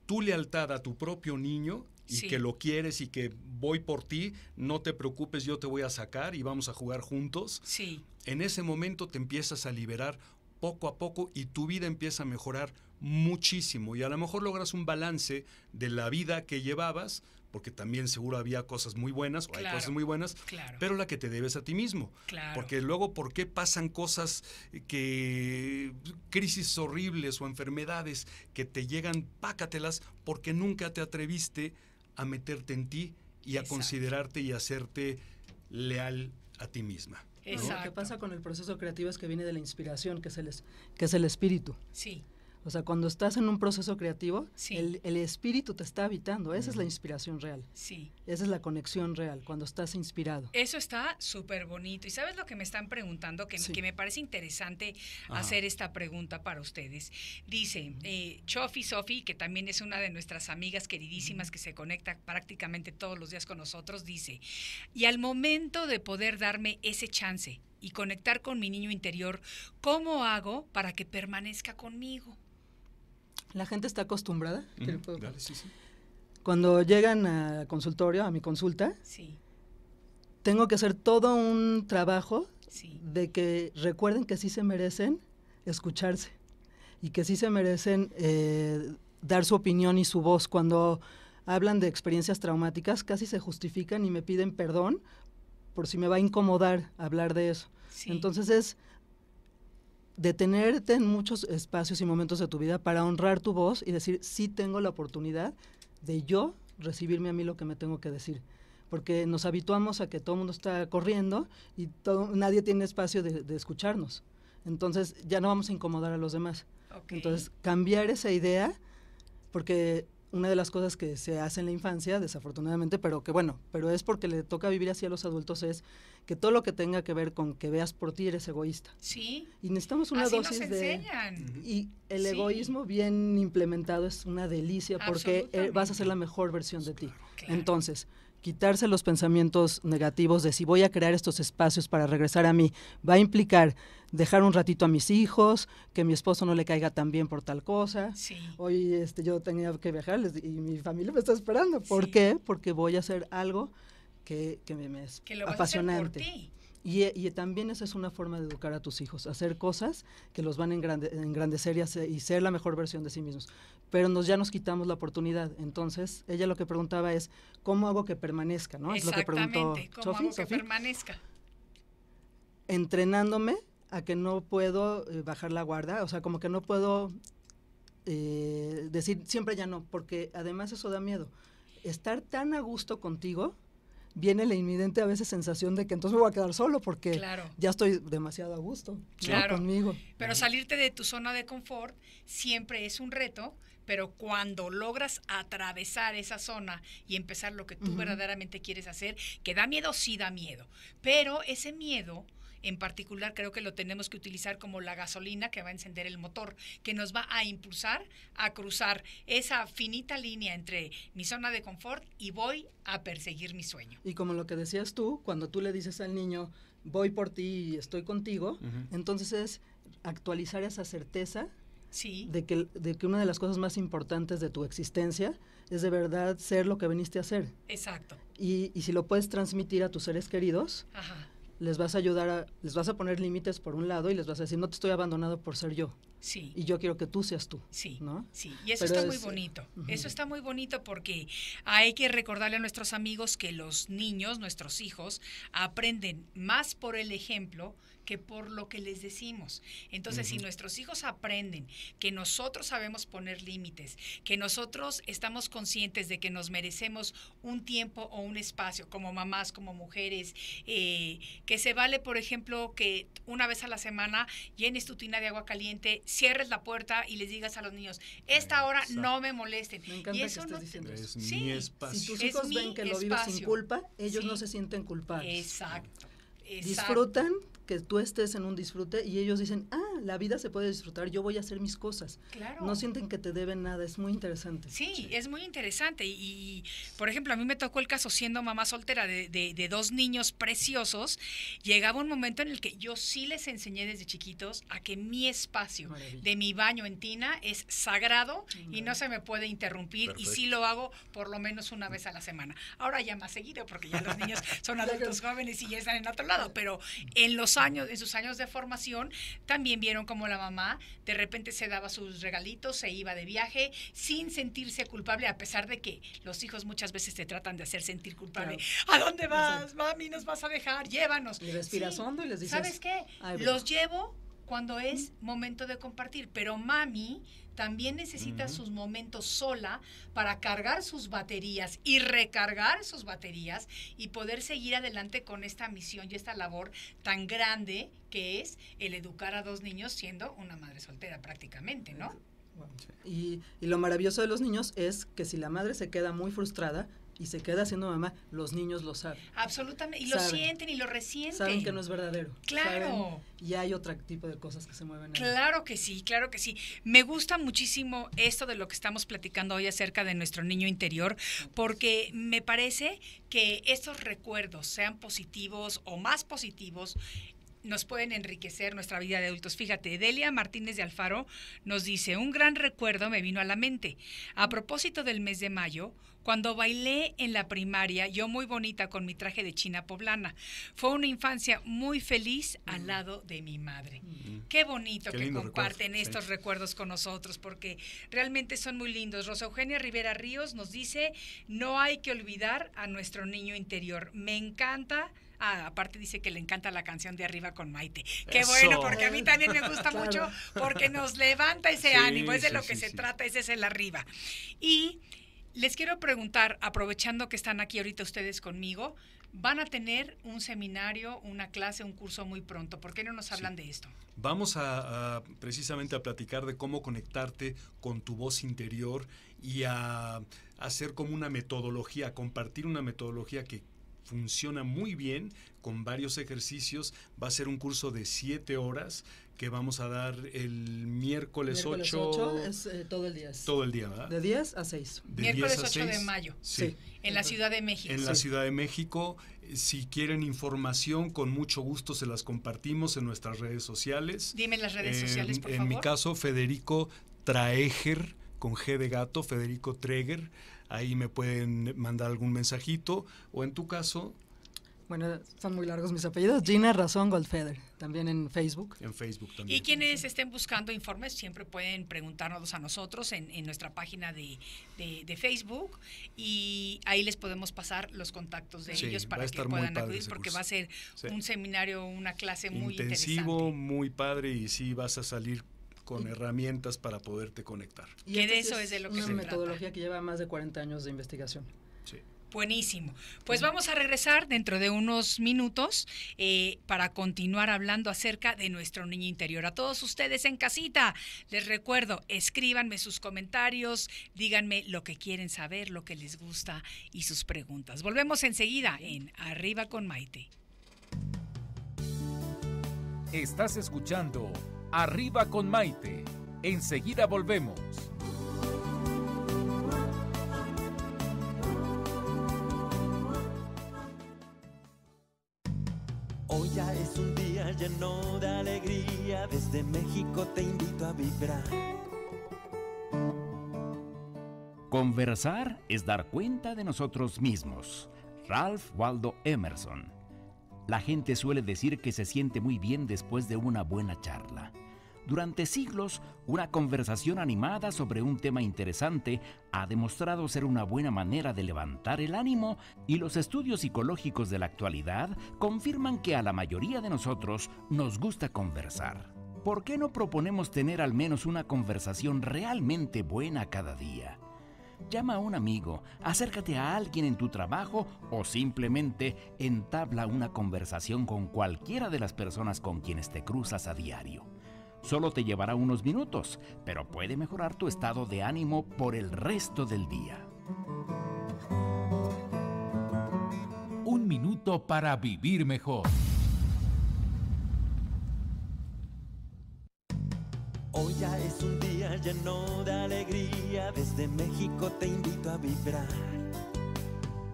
tu lealtad a tu propio niño, y que lo quieres y que voy por ti, no te preocupes, yo te voy a sacar y vamos a jugar juntos. Sí en ese momento te empiezas a liberar poco a poco y tu vida empieza a mejorar muchísimo y a lo mejor logras un balance de la vida que llevabas, porque también seguro había cosas muy buenas o hay cosas muy buenas, pero la que te debes a ti mismo. Porque luego, ¿por qué pasan cosas que, crisis horribles o enfermedades que te llegan, pácatelas, porque nunca te atreviste a meterte en ti y a considerarte y a hacerte leal a ti misma. Exacto. Lo que pasa con el proceso creativo es que viene de la inspiración, que es el, que es el espíritu. Sí. O sea, cuando estás en un proceso creativo, el, espíritu te está habitando. Esa es la inspiración real. Sí. Esa es la conexión real, cuando estás inspirado. Eso está súper bonito. ¿Y sabes lo que me están preguntando? Que, me parece interesante hacer esta pregunta para ustedes. Dice, eh, Chofi Sofi, que también es una de nuestras amigas queridísimas que se conecta prácticamente todos los días con nosotros, dice, y al momento de poder darme ese chance y conectar con mi niño interior, ¿cómo hago para que permanezca conmigo? la gente está acostumbrada. Cuando llegan al consultorio, a mi consulta, sí. tengo que hacer todo un trabajo de que recuerden que sí se merecen escucharse y que sí se merecen eh, dar su opinión y su voz. Cuando hablan de experiencias traumáticas, casi se justifican y me piden perdón por si me va a incomodar hablar de eso. Entonces es detenerte en muchos espacios y momentos de tu vida para honrar tu voz y decir, sí tengo la oportunidad de yo recibirme a mí lo que me tengo que decir. Porque nos habituamos a que todo el mundo está corriendo y todo, nadie tiene espacio de, escucharnos. Entonces ya no vamos a incomodar a los demás. Entonces cambiar esa idea, porque una de las cosas que se hace en la infancia, desafortunadamente, pero que bueno, pero es porque le toca vivir así a los adultos, es que todo lo que tenga que ver con que veas por ti eres egoísta. Sí. Y necesitamos una así dosis nos enseñan. Y el egoísmo bien implementado es una delicia porque eh, vas a ser la mejor versión de ti. Entonces, quitarse los pensamientos negativos de si voy a crear estos espacios para regresar a mí, va a implicar dejar un ratito a mis hijos, que mi esposo no le caiga tan bien por tal cosa. Hoy este, yo tenía que viajar y mi familia me está esperando. ¿Por qué? Porque voy a hacer algo que, me, es apasionante. Y, también esa es una forma de educar a tus hijos, hacer cosas que los van a engrandecer y, hacer, y ser la mejor versión de sí mismos pero nos, ya nos quitamos la oportunidad. Entonces, ella lo que preguntaba es, ¿cómo hago que permanezca? ¿no? Es lo que preguntó ¿cómo hago que permanezca? Entrenándome a que no puedo eh, bajar la guarda, o sea, como que no puedo eh, decir siempre ya no, porque además eso da miedo. Estar tan a gusto contigo, viene la inminente a veces sensación de que entonces me voy a quedar solo porque ya estoy demasiado a gusto claro. conmigo. Pero salirte de tu zona de confort siempre es un reto pero cuando logras atravesar esa zona y empezar lo que tú verdaderamente quieres hacer, que da miedo, sí da miedo, pero ese miedo en particular creo que lo tenemos que utilizar como la gasolina que va a encender el motor, que nos va a impulsar a cruzar esa finita línea entre mi zona de confort y voy a perseguir mi sueño. Y como lo que decías tú, cuando tú le dices al niño, voy por ti y estoy contigo, entonces es actualizar esa certeza de que, de que una de las cosas más importantes de tu existencia es de verdad ser lo que viniste a ser. Exacto. Y, si lo puedes transmitir a tus seres queridos, les vas a ayudar a, les vas a poner límites por un lado y les vas a decir, no te estoy abandonado por ser yo. Sí. Y yo quiero que tú seas tú. Sí. ¿no? Sí. Y eso está muy eh, bonito. Eso está muy bonito porque hay que recordarle a nuestros amigos que los niños, nuestros hijos, aprenden más por el ejemplo que por lo que les decimos. Entonces, si nuestros hijos aprenden que nosotros sabemos poner límites, que nosotros estamos conscientes de que nos merecemos un tiempo o un espacio como mamás, como mujeres, eh, que se vale, por ejemplo, que una vez a la semana llenes tu tina de agua caliente, cierres la puerta y les digas a los niños, esta hora no me molesten. y eso no Es mi espacio. Si tus hijos ven que lo vives sin culpa, ellos no se sienten culpables. Exacto. Disfrutan que tú estés en un disfrute y ellos dicen, ah, la vida se puede disfrutar, yo voy a hacer mis cosas. No sienten que te deben nada, es muy interesante. Sí, es muy interesante. Y, por ejemplo, a mí me tocó el caso siendo mamá soltera de, dos niños preciosos, llegaba un momento en el que yo sí les enseñé desde chiquitos a que mi espacio de mi baño en tina es sagrado y no se me puede interrumpir y sí lo hago por lo menos una vez a la semana. Ahora ya más seguido porque ya los niños son adultos jóvenes y ya están en otro lado, pero en los años, en sus años de formación, también vieron como la mamá de repente se daba sus regalitos, se iba de viaje sin sentirse culpable, a pesar de que los hijos muchas veces te tratan de hacer sentir culpable. ¿A dónde vas? Mami, nos vas a dejar, llévanos. Y respiras hondo y les dices. ¿Sabes qué? Los llevo cuando es momento de compartir, pero mami también necesita sus momentos sola para cargar sus baterías y recargar sus baterías y poder seguir adelante con esta misión y esta labor tan grande que es el educar a dos niños siendo una madre soltera prácticamente, ¿no? Y, y lo maravilloso de los niños es que si la madre se queda muy frustrada, y se queda siendo mamá, los niños lo saben. Absolutamente, y lo sienten y lo resienten. Saben que no es verdadero. Claro. y hay otro tipo de cosas que se mueven. Claro que sí, claro que sí. Me gusta muchísimo esto de lo que estamos platicando hoy acerca de nuestro niño interior, porque me parece que estos recuerdos, sean positivos o más positivos, nos pueden enriquecer nuestra vida de adultos. Fíjate, Delia Martínez de Alfaro nos dice, un gran recuerdo me vino a la mente. A propósito del mes de mayo, cuando bailé en la primaria, yo muy bonita con mi traje de china poblana. Fue una infancia muy feliz al mm. lado de mi madre. Mm. Qué bonito que comparten estos recuerdos con nosotros, porque realmente son muy lindos. Rosa Eugenia Rivera Ríos nos dice, no hay que olvidar a nuestro niño interior. Me encanta. Ah, aparte dice que le encanta la canción de Arriba con Maite. Qué bueno, porque a mí también me gusta mucho, porque nos levanta ese ánimo, es de lo que se trata, ese es el arriba. Y les quiero preguntar, aprovechando que están aquí ahorita ustedes conmigo, van a tener un seminario, una clase, un curso muy pronto. ¿Por qué no nos hablan de esto? Vamos a, precisamente a platicar de cómo conectarte con tu voz interior y a, hacer como una metodología, compartir una metodología que funciona muy bien con varios ejercicios. Va a ser un curso de siete horas que vamos a dar el miércoles, miércoles 8. es, eh, todo el día. Todo el día, ¿verdad? De 10 a 6. miércoles 8 de mayo. Sí. En la Ciudad de México. En la Ciudad de México. Si quieren información, con mucho gusto se las compartimos en nuestras redes sociales. Dime las redes sociales, por en favor. En mi caso, Federico Traeger, con G de gato, Federico Traeger. Ahí me pueden mandar algún mensajito. O en tu caso, bueno, son muy largos mis apellidos. Gina Razón Goldfeder, también en Facebook. En Facebook también. Y quienes estén buscando informes siempre pueden preguntarnos a nosotros en, nuestra página de, de, Facebook y ahí les podemos pasar los contactos de ellos para que puedan acudir porque va a ser un seminario, una clase muy Intensivo, muy padre y sí vas a salir con herramientas para poderte conectar. Y de eso es de lo que una metodología que lleva más de 40 años de investigación. Sí. Buenísimo. Pues vamos a regresar dentro de unos minutos eh, para continuar hablando acerca de nuestro niño interior. A todos ustedes en casita, les recuerdo, escríbanme sus comentarios, díganme lo que quieren saber, lo que les gusta y sus preguntas. Volvemos enseguida en Arriba con Maite. Estás escuchando Arriba con Maite. Enseguida volvemos. Lleno de alegría. Desde México te invito a vibrar. Conversar es dar cuenta de nosotros mismos. Ralph Waldo Emerson. La gente suele decir que se siente muy bien después de una buena charla. Durante siglos, una conversación animada sobre un tema interesante ha demostrado ser una buena manera de levantar el ánimo y los estudios psicológicos de la actualidad confirman que a la mayoría de nosotros nos gusta conversar. ¿Por qué no proponemos tener al menos una conversación realmente buena cada día? Llama a un amigo, acércate a alguien en tu trabajo o simplemente entabla una conversación con cualquiera de las personas con quienes te cruzas a diario. Solo te llevará unos minutos, pero puede mejorar tu estado de ánimo por el resto del día. Un minuto para vivir mejor. Hoy ya es un día lleno de alegría, desde México te invito a vibrar.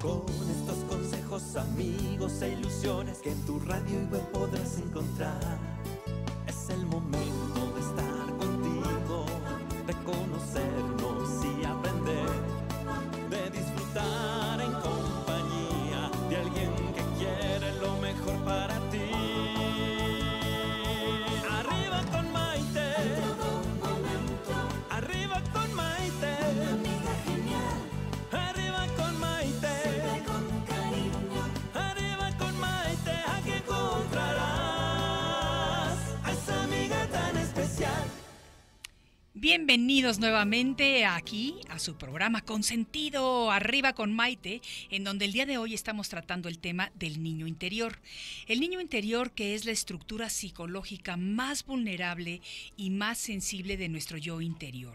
Con estos consejos, amigos e ilusiones que en tu radio y web podrás encontrar. Es el momento Bienvenidos nuevamente aquí a su programa Consentido Arriba con Maite, en donde el día de hoy estamos tratando el tema del niño interior. El niño interior que es la estructura psicológica más vulnerable y más sensible de nuestro yo interior.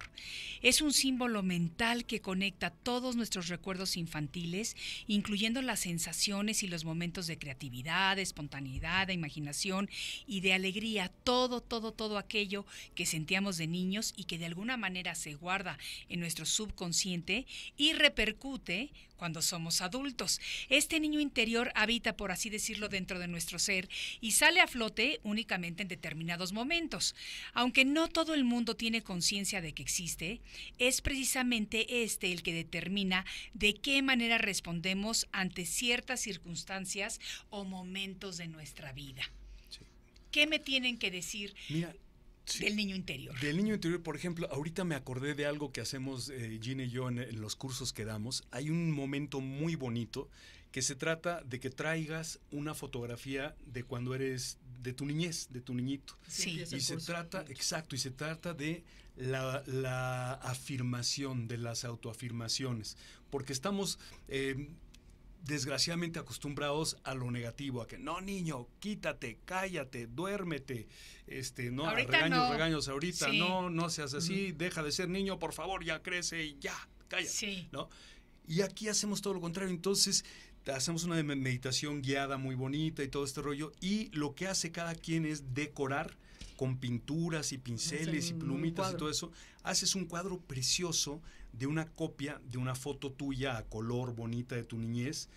Es un símbolo mental que conecta todos nuestros recuerdos infantiles, incluyendo las sensaciones y los momentos de creatividad, de espontaneidad, de imaginación y de alegría, todo, todo, todo aquello que sentíamos de niños y que de alguna manera se guarda en nuestro subconsciente y repercute cuando somos adultos. Este niño interior habita, por así decirlo, dentro de nuestro ser y sale a flote únicamente en determinados momentos. Aunque no todo el mundo tiene conciencia de que existe, es precisamente este el que determina de qué manera respondemos ante ciertas circunstancias o momentos de nuestra vida. ¿Qué me tienen que decir? Mira, del niño interior. Del niño interior, por ejemplo, ahorita me acordé de algo que hacemos eh, y yo en, los cursos que damos. Hay un momento muy bonito que se trata de que traigas una fotografía de cuando eres de tu niñez, de tu niñito. Sí. Y se trata, exacto, y se trata de la, afirmación, de las autoafirmaciones, porque estamos eh, desgraciadamente acostumbrados a lo negativo, a que no, niño, quítate, cállate, duérmete, este, no, regaños, regaños, ahorita no, no seas así, deja de ser niño, por favor, ya crece y ya, cállate, ¿no? Y aquí hacemos todo lo contrario, entonces hacemos una meditación guiada muy bonita y todo este rollo, y lo que hace cada quien es decorar con pinturas y pinceles y plumitas y todo eso, haces un cuadro precioso de una copia de una foto tuya a color bonita de tu niñez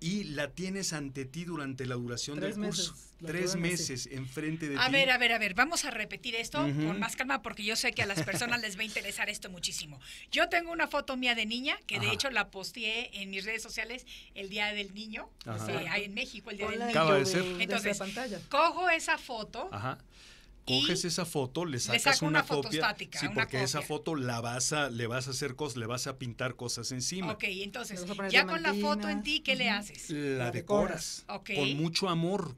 y la tienes ante ti durante la duración del curso. Tres meses enfrente de ti. A ver, a ver, a ver, vamos a repetir esto con más calma porque yo sé que a las personas les va a interesar esto muchísimo. Yo tengo una foto mía de niña que de hecho la posteé en mis redes sociales el Día del Niño, eh, en México el Día del Niño. Acaba de ser. Entonces, cojo esa foto. Ajá coges esa foto, le sacas una, una, copia, sí, porque esa foto la vas a, le vas a hacer cosas, le vas a pintar cosas encima. Ok, entonces, ya con la foto en ti, ¿qué le haces? La, decoras, con mucho amor,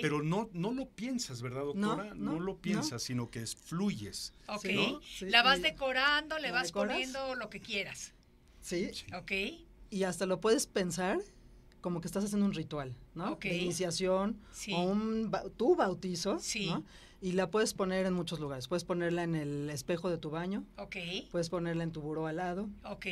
pero no, no lo piensas, ¿verdad, doctora? No, lo piensas, sino que es, fluyes. Ok, la vas decorando, le vas poniendo lo que quieras. Sí. Ok. Y hasta lo puedes pensar como que estás haciendo un ritual, ¿no? Ok. De iniciación sí. o un tu bautizo, sí. ¿no? Y la puedes poner en muchos lugares. Puedes ponerla en el espejo de tu baño. Ok. Puedes ponerla en tu buró al lado. Ok.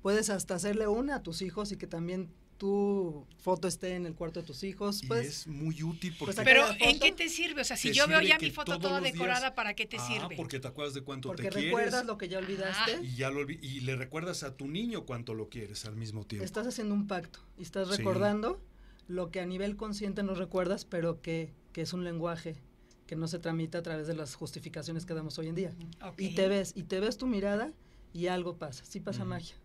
Puedes hasta hacerle una a tus hijos y que también tu foto esté en el cuarto de tus hijos. es muy útil porque... Pues, pero ¿en qué te sirve? O sea, si yo veo ya mi foto toda decorada, ¿para qué te ah, sirve? Porque te acuerdas de cuánto te quieres. Porque recuerdas lo que ya olvidaste. Y, ya lo, le recuerdas a tu niño cuánto lo quieres al mismo tiempo. Estás haciendo un pacto y estás recordando lo que a nivel consciente no recuerdas, pero que, que es un lenguaje que no se tramita a través de las justificaciones que damos hoy en día. Y te ves, y te ves tu mirada y algo pasa, sí pasa magia.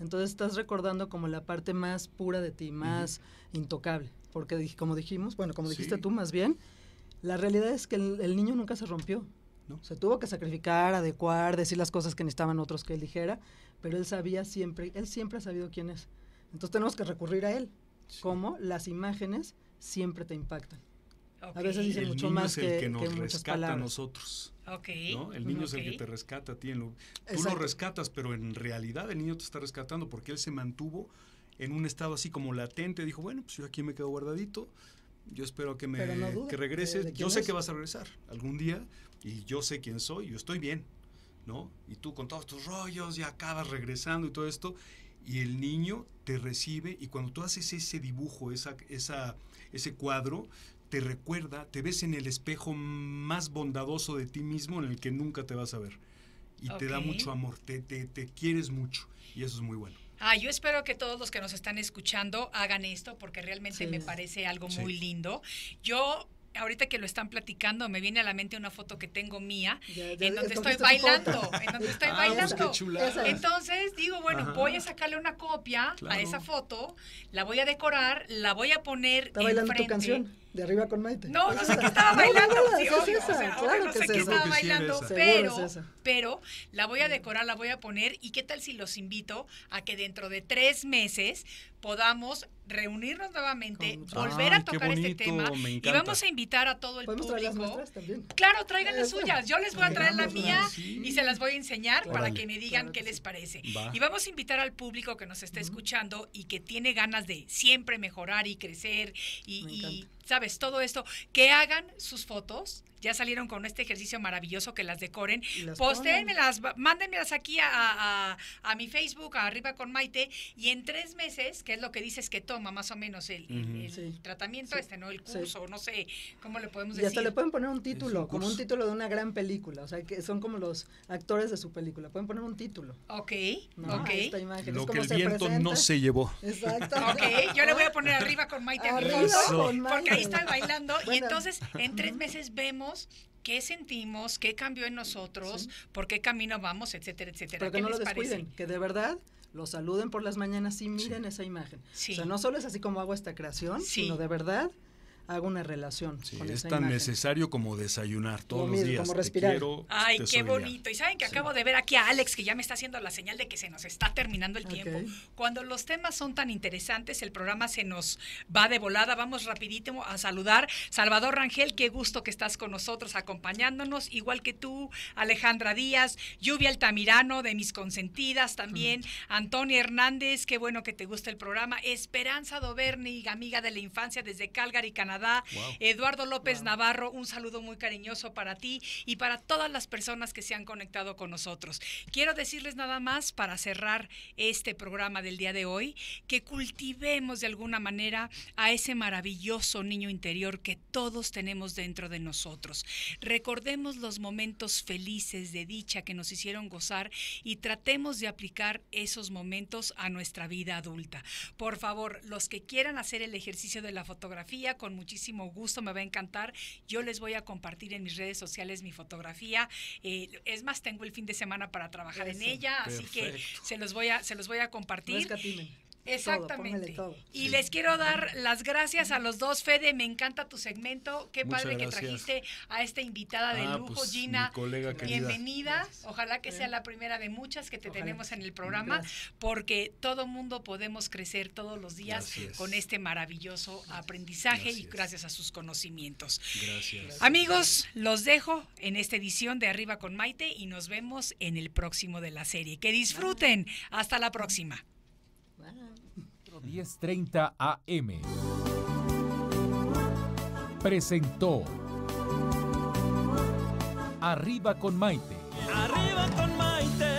Entonces estás recordando como la parte más pura de ti, más intocable, porque como dijimos, bueno, como dijiste tú más bien, la realidad es que el, niño nunca se rompió. ¿No? Se tuvo que sacrificar, adecuar, decir las cosas que necesitaban otros que él dijera, pero él sabía siempre, él siempre ha sabido quién es. Entonces tenemos que recurrir a él. Como las imágenes siempre te impactan. A veces el mucho niño más es el que, nos rescata a nosotros. El niño es el que te rescata a ti. tú lo rescatas, pero en realidad el niño te está rescatando porque él se mantuvo en un estado así como latente. Dijo, bueno, pues yo aquí me quedo guardadito. Yo espero que me que regreses. yo sé que vas a regresar algún día y yo sé quién soy. Yo estoy bien, ¿no? Y tú con todos tus rollos ya acabas regresando y todo esto y el niño te recibe y cuando tú haces ese dibujo, esa, esa, ese cuadro, te recuerda, te ves en el espejo más bondadoso de ti mismo en el que nunca te vas a ver. Y te da mucho amor, te, te, quieres mucho y eso es muy bueno. Ah, yo espero que todos los que nos están escuchando hagan esto porque realmente me parece algo muy lindo. Yo ahorita que lo están platicando, me viene a la mente una foto que tengo mía, en, donde estoy ah, bailando, en donde estoy bailando. Entonces digo, bueno, voy a sacarle una copia a esa foto, la voy a decorar, la voy a poner. Está tu canción de arriba con Maite. No, no sé qué estaba bailando. No sé qué estaba bailando, pero, pero la voy a decorar, la voy a poner. ¿Y qué tal si los invito a que dentro de tres meses podamos reunirnos nuevamente, volver a tocar este tema y vamos a invitar a todo el Podemos público. Las también. Claro, traigan las suyas. Yo les voy a traer la mía y se las voy a enseñar para que me digan qué les parece. Y vamos a invitar al público que nos está escuchando y que tiene ganas de siempre mejorar y crecer y sabes, todo esto, que hagan sus fotos, ya salieron con este ejercicio maravilloso que las decoren. Postéenmelas, mándenmelas aquí a, a, mi Facebook, arriba con Maite, y en tres meses, que es lo que dices que toma más o menos el, tratamiento este, ¿no? El curso, no sé cómo le podemos decir. Y hasta le pueden poner un título, como un título de una gran película, o sea, que son como los actores de su película, pueden poner un título. Ok, no, ok. Lo que el viento no se llevó. Exacto. Ok, yo le voy a poner arriba con Maite. Arriba con Maite están bailando. Y entonces, en tres meses vemos qué sentimos, qué cambió en nosotros, por qué camino vamos, etcétera, etcétera. Pero que no lo descuiden, que de verdad lo saluden por las mañanas y miren esa imagen. O sea, no solo es así como hago esta creación, sino de verdad hago una relación. es tan necesario como desayunar todos los días. Como respirar. Ay, qué bonito. Y saben que acabo de ver aquí a Alex que ya me está haciendo la señal de que se nos está terminando el tiempo. Cuando los temas son tan interesantes, el programa se nos va de volada. Vamos rapidito a saludar. Salvador Rangel, qué gusto que estás con nosotros acompañándonos, igual que tú, Alejandra Díaz, Lluvia Altamirano de mis consentidas también, mm. Antonio Hernández, qué bueno que te gusta el programa, Esperanza Doverni, amiga de la infancia desde Calgary, Canadá. Eduardo López Navarro, un saludo muy cariñoso para ti y para todas las personas que se han conectado con nosotros. Quiero decirles nada más para cerrar este programa del día de hoy, que cultivemos de alguna manera a ese maravilloso niño interior que todos tenemos dentro de nosotros. Recordemos los momentos felices de dicha que nos hicieron gozar y tratemos de aplicar esos momentos a nuestra vida adulta. Por favor, los que quieran hacer el ejercicio de la fotografía con muchísimo gusto, me va a encantar. Yo les voy a compartir en mis redes sociales mi fotografía. Eh, es más, tengo el fin de semana para trabajar en ella, así que se los voy a, se los voy a compartir. Exactamente. Y les quiero dar las gracias a los dos. Fede, me encanta tu segmento. Qué padre que trajiste a esta invitada de ah, lujo, pues, Gina. bienvenida. Ojalá que sea la primera de muchas que te tenemos en el programa, porque todo mundo podemos crecer todos los días con este maravilloso aprendizaje y gracias a sus conocimientos. Gracias. Amigos, los dejo en esta edición de Arriba con Maite y nos vemos en el próximo de la serie. Que disfruten. Hasta la próxima. 10.30 AM. Presentó Arriba con Maite. Arriba con Maite.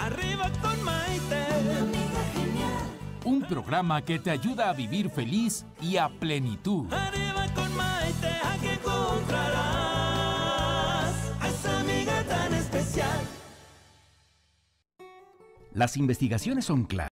Arriba con Maite. Amiga genial. Un programa que te ayuda a vivir feliz y a plenitud. Arriba con Maite, aquí encontrarás a esa amiga tan especial. Las investigaciones son claras.